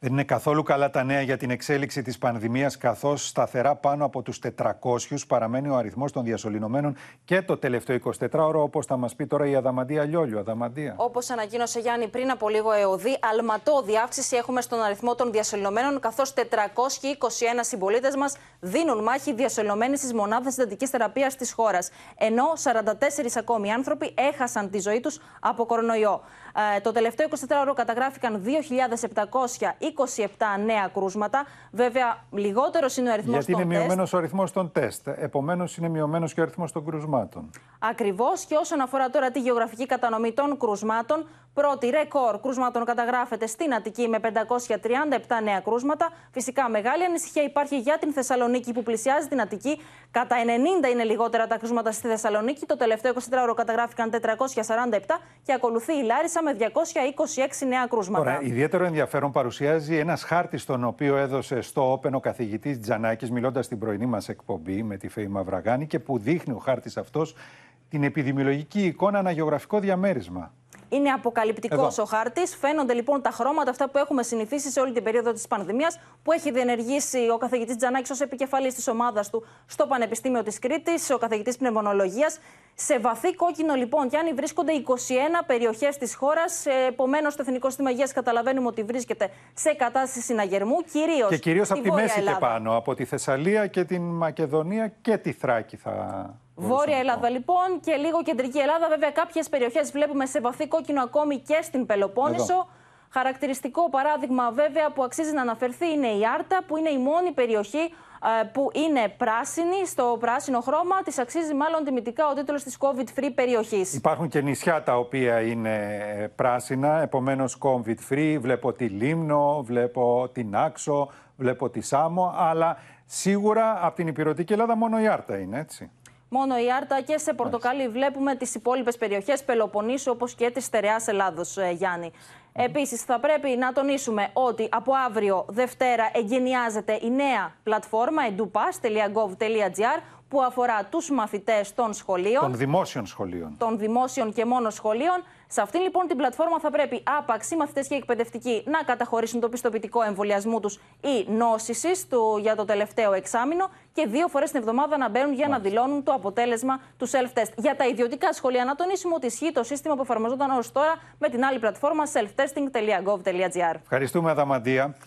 Δεν είναι καθόλου καλά τα νέα για την εξέλιξη της πανδημίας καθώς σταθερά πάνω από τους 400 παραμένει ο αριθμός των διασωληνωμένων και το τελευταίο 24ωρο, όπως θα μας πει τώρα η Αδαμαντία Λιόλιο. Αδαμαντία. Όπως ανακοίνωσε Γιάννη πριν από λίγο εωδή, αλματώδη αύξηση έχουμε στον αριθμό των διασωληνωμένων, καθώς 421 συμπολίτες μας δίνουν μάχη διασωληνωμένοι στις μονάδες συντατικής θεραπείας της χώρας. ενώ 44 ακόμη άνθρωποι έχασαν τη ζωή τους από κορονοϊό. Ε, το τελευταίο 24ωρο καταγράφηκαν 2.700. 27 νέα κρούσματα. Βέβαια, λιγότερος είναι ο αριθμός των τεστ. Γιατί είναι μειωμένος ο αριθμός των τεστ. Επομένως, είναι μειωμένος και ο αριθμός των κρουσμάτων. Ακριβώς. Και όσον αφορά τώρα τη γεωγραφική κατανομή των κρουσμάτων, πρώτη ρεκόρ κρούσματων καταγράφεται στην Αττική με 537 νέα κρούσματα. Φυσικά, μεγάλη ανησυχία υπάρχει για την Θεσσαλονίκη που πλησιάζει την Αττική. Κατά 90 είναι λιγότερα τα κρούσματα στη Θεσσαλονίκη. Το τελευταίο 24ωρο καταγράφηκαν 447 και ακολουθεί η Λάρισα με 226 νέα κρούσματα. Τώρα, ιδιαίτερο ενδιαφέρον παρουσιάζει παρουσιάζει ένας χάρτης, τον οποίο έδωσε στο Όπεν ο καθηγητής Τζανάκης, μιλώντας στην πρωινή μας εκπομπή με τη Φέη Μαυραγάνη, και που δείχνει ο χάρτης αυτός την επιδημιολογική εικόνα γεωγραφικό διαμέρισμα. Είναι αποκαλυπτικός ο χάρτης. Φαίνονται λοιπόν τα χρώματα, αυτά που έχουμε συνηθίσει σε όλη την περίοδο της πανδημίας, που έχει διενεργήσει ο καθηγητής Τζανάκης ως επικεφαλής της ομάδας του στο Πανεπιστήμιο της Κρήτης, ο καθηγητής Πνευμονολογίας. Σε βαθύ κόκκινο, λοιπόν, Γιάννη, βρίσκονται 21 περιοχές της χώρας. Ε, Επομένως, το Εθνικό Σύστημα Υγείας καταλαβαίνουμε ότι βρίσκεται σε κατάσταση συναγερμού, κυρίως. Και κυρίως από τη Μέση και πάνω, από τη Θεσσαλία και την Μακεδονία και τη Θράκη θα. Βόρεια Ελλάδα λοιπόν και λίγο κεντρική Ελλάδα. Βέβαια, κάποιες περιοχές βλέπουμε σε βαθύ κόκκινο ακόμη και στην Πελοπόννησο. Χαρακτηριστικό παράδειγμα βέβαια που αξίζει να αναφερθεί είναι η Άρτα, που είναι η μόνη περιοχή ε, που είναι πράσινη, στο πράσινο χρώμα, της αξίζει μάλλον τιμητικά ο τίτλος της COVID-free περιοχής. Υπάρχουν και νησιά τα οποία είναι ε, πράσινα, επομένως COVID-free. Βλέπω τη Λίμνο, βλέπω την Άξο, βλέπω τη Σάμο, αλλά σίγουρα από την υπηρετική Ελλάδα μόνο η Άρτα είναι έτσι. Μόνο η Άρτα και σε πορτοκαλί βλέπουμε τις υπόλοιπες περιοχές Πελοποννήσου όπως και της στερεάς Ελλάδος, ε, Γιάννη. Επίσης, θα πρέπει να τονίσουμε ότι από αύριο Δευτέρα εγκαινιάζεται η νέα πλατφόρμα edupass.gov.gr που αφορά τους μαθητές των σχολείων. Των δημόσιων σχολείων. Των δημόσιων και μόνο σχολείων. Σε αυτήν λοιπόν την πλατφόρμα θα πρέπει άπαξ οι μαθητές και οι εκπαιδευτικοί να καταχωρήσουν το πιστοποιητικό εμβολιασμού τους ή νόσησης για το τελευταίο εξάμεινο και δύο φορές την εβδομάδα να μπαίνουν για να δηλώνουν το αποτέλεσμα του self-test. Για τα ιδιωτικά σχολεία, να τονίσουμε ότι ισχύει το σύστημα που εφαρμοζόταν ως τώρα με την άλλη πλατφόρμα self-test investing.gov.gr. Ευχαριστούμε, Αδαμαντία.